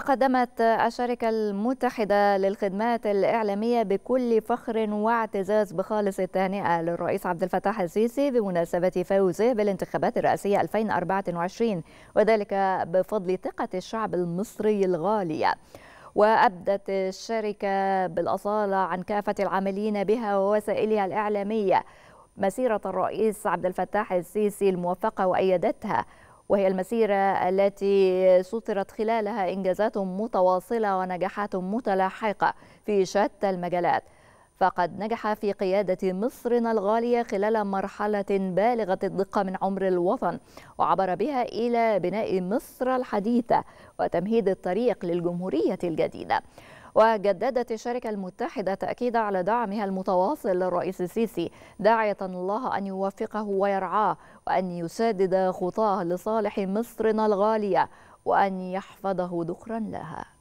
تقدمت الشركة المتحدة للخدمات الإعلامية بكل فخر واعتزاز بخالص التهنئة للرئيس عبد الفتاح السيسي بمناسبة فوزه بالانتخابات الرئاسية 2024 وذلك بفضل ثقة الشعب المصري الغالية وأبدت الشركة بالأصالة عن كافة العاملين بها ووسائلها الإعلامية مسيرة الرئيس عبد الفتاح السيسي الموفقة وأيدتها وهي المسيرة التي سطرت خلالها إنجازات متواصلة ونجاحات متلاحقة في شتى المجالات فقد نجح في قيادة مصرنا الغالية خلال مرحلة بالغة الدقة من عمر الوطن وعبر بها إلى بناء مصر الحديثة وتمهيد الطريق للجمهورية الجديدة وجددت الشركة المتحدة تأكيد على دعمها المتواصل للرئيس السيسي داعية الله أن يوفقه ويرعاه وأن يسدد خطاه لصالح مصرنا الغالية وأن يحفظه ذخرا لها